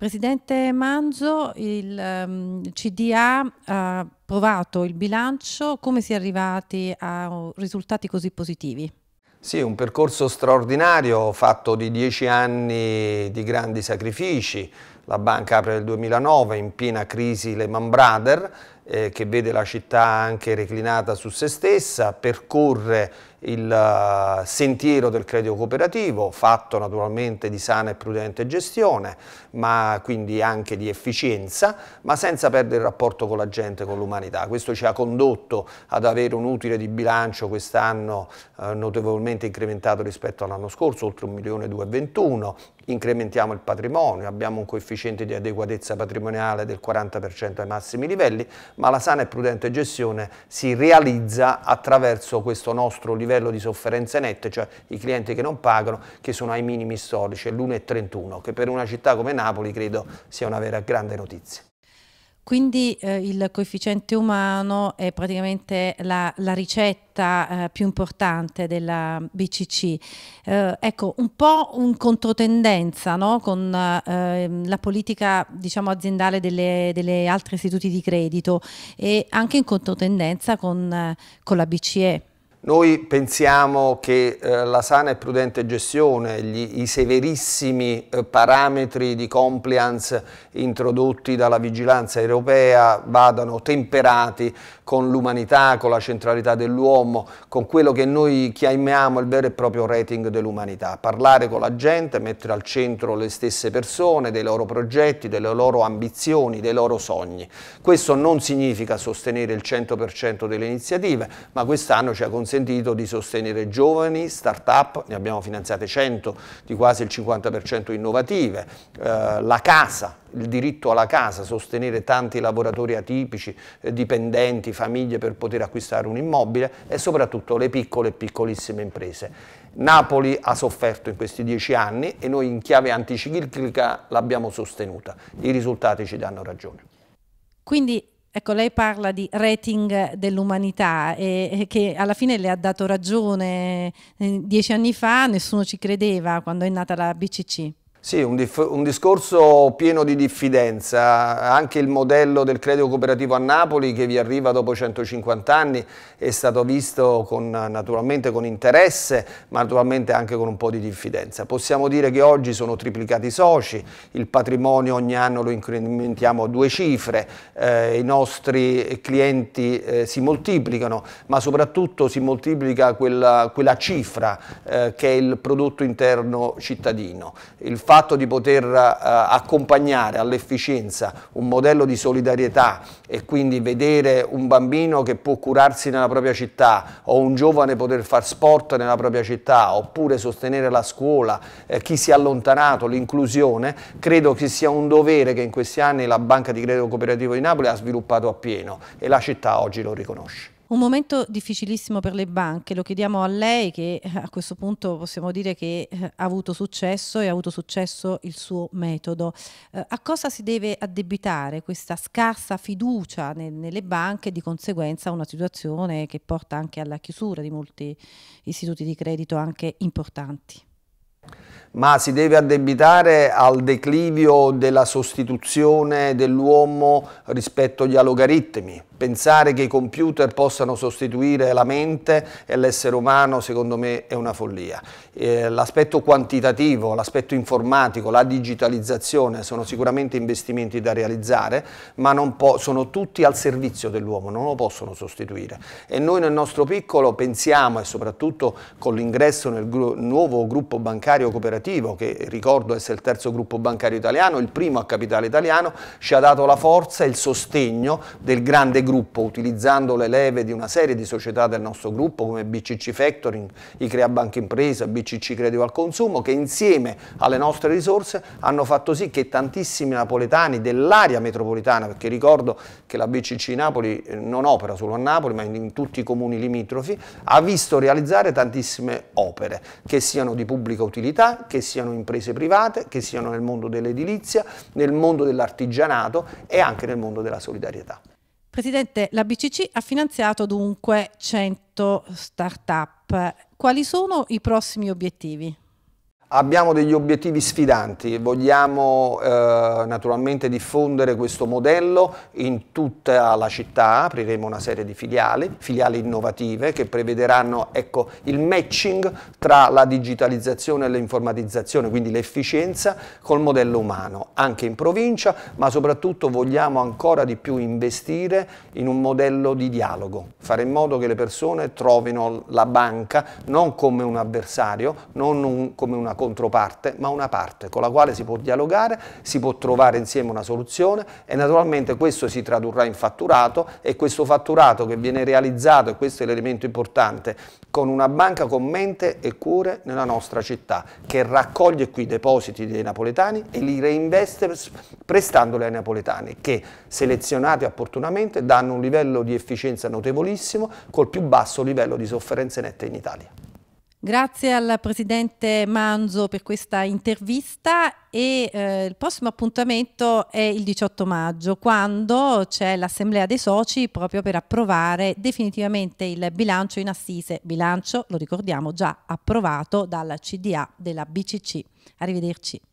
Presidente Manzo, il um, ehm, CDA ha provato il bilancio, come si è arrivati a risultati così positivi? Sì, un percorso straordinario fatto di dieci anni di grandi sacrifici. La banca apre nel 2009 in piena crisi Lehman Brothers eh, che vede la città anche reclinata su se stessa, percorre il eh, sentiero del credito cooperativo, fatto naturalmente di sana e prudente gestione, ma quindi anche di efficienza, ma senza perdere il rapporto con la gente, con l'umanità. Questo ci ha condotto ad avere un utile di bilancio quest'anno eh, notevolmente incrementato rispetto all'anno scorso, oltre 1 milione 221, incrementiamo il patrimonio, abbiamo un coefficiente di adeguatezza patrimoniale del 40% ai massimi livelli, ma la sana e prudente gestione si realizza attraverso questo nostro livello di sofferenze nette, cioè i clienti che non pagano, che sono ai minimi storici, l'1,31, che per una città come Napoli credo sia una vera grande notizia. Quindi eh, il coefficiente umano è praticamente la, la ricetta eh, più importante della BCC. Eh, ecco, un po' un controtendenza no? con ehm, la politica diciamo, aziendale delle, delle altre istituti di credito e anche in controtendenza con, eh, con la BCE. Noi pensiamo che eh, la sana e prudente gestione, gli, i severissimi eh, parametri di compliance introdotti dalla vigilanza europea vadano temperati con l'umanità, con la centralità dell'uomo, con quello che noi chiamiamo il vero e proprio rating dell'umanità. Parlare con la gente, mettere al centro le stesse persone, dei loro progetti, delle loro ambizioni, dei loro sogni. Questo non significa sostenere il 100% delle iniziative, ma quest'anno ci ha consentito consentito di sostenere giovani, start-up, ne abbiamo finanziate 100, di quasi il 50% innovative, eh, la casa, il diritto alla casa, sostenere tanti lavoratori atipici, eh, dipendenti, famiglie per poter acquistare un immobile e soprattutto le piccole e piccolissime imprese. Napoli ha sofferto in questi dieci anni e noi in chiave anticiclica l'abbiamo sostenuta. I risultati ci danno ragione. Quindi Ecco, lei parla di rating dell'umanità e, che alla fine le ha dato ragione. Eh, dieci anni fa nessuno ci credeva quando è nata la BCC. Sì, un, un, discorso pieno di diffidenza, anche il modello del credito cooperativo a Napoli che vi arriva dopo 150 anni è stato visto con, naturalmente con interesse ma naturalmente anche con un po' di diffidenza. Possiamo dire che oggi sono triplicati i soci, il patrimonio ogni anno lo incrementiamo a due cifre, eh, i nostri clienti eh, si moltiplicano ma soprattutto si moltiplica quella, quella cifra eh, che è il prodotto interno cittadino. Il fatto di poter eh, accompagnare all'efficienza un modello di solidarietà e quindi vedere un bambino che può curarsi nella propria città o un giovane poter fare sport nella propria città oppure sostenere la scuola, eh, chi si è allontanato, l'inclusione, credo che sia un dovere che in questi anni la Banca di Credito Cooperativo di Napoli ha sviluppato appieno e la città oggi lo riconosce. Un momento difficilissimo per le banche, lo chiediamo a lei che eh, a questo punto possiamo dire che eh, ha avuto successo e ha avuto successo il suo metodo. Eh, a cosa si deve addebitare questa scarsa fiducia ne, nelle banche e di conseguenza una situazione che porta anche alla chiusura di molti istituti di credito anche importanti? ma si deve addebitare al declivio della sostituzione dell'uomo rispetto agli algoritmi pensare che i computer possano sostituire la mente e l'essere umano secondo me è una follia. Eh, l'aspetto quantitativo, l'aspetto informatico, la digitalizzazione sono sicuramente investimenti da realizzare, ma sono tutti al servizio dell'uomo, non lo possono sostituire. E noi nel nostro piccolo pensiamo e soprattutto con l'ingresso nel gru nuovo gruppo bancario cooperativo, che ricordo essere il terzo gruppo bancario italiano, il primo a capitale italiano, ci ha dato la forza e il sostegno del grande gruppo gruppo utilizzando le leve di una serie di società del nostro gruppo come BCC Factoring, Icrea Banca Impresa, BCC Credito al Consumo che insieme alle nostre risorse hanno fatto sì che tantissimi napoletani dell'area metropolitana, perché ricordo che la BCC Napoli eh, non opera solo a Napoli ma in, in tutti i comuni limitrofi, ha visto realizzare tantissime opere che siano di pubblica utilità, che siano imprese private, che siano nel mondo dell'edilizia, nel mondo dell'artigianato e anche nel mondo della solidarietà. Presidente, la BCC ha finanziato dunque 100 start-up. Quali sono i prossimi obiettivi? Abbiamo degli obiettivi sfidanti, vogliamo eh, naturalmente diffondere questo modello in tutta la città, apriremo una serie di filiali, filiali innovative che prevederanno ecco, il matching tra la digitalizzazione e l'informatizzazione, quindi l'efficienza col modello umano, anche in provincia, ma soprattutto vogliamo ancora di più investire in un modello di dialogo fare in modo che le persone trovino la banca non come un avversario, non un, come una controparte, ma una parte con la quale si può dialogare, si può trovare insieme una soluzione e naturalmente questo si tradurrà in fatturato e questo fatturato che viene realizzato, e questo è l'elemento importante, con una banca con mente e cuore nella nostra città, che raccoglie qui i depositi dei napoletani e li reinveste prestandoli ai napoletani, che selezionati opportunamente danno un livello di efficienza notevolissimo pochissimo, col più basso livello di sofferenze nette in Italia. Grazie al Presidente Manzo per questa intervista e eh, il prossimo appuntamento è il 18 maggio quando c'è l'Assemblea dei Soci proprio per approvare definitivamente il bilancio in assise. Bilancio, lo ricordiamo, già approvato dalla CDA della BCC. Arrivederci.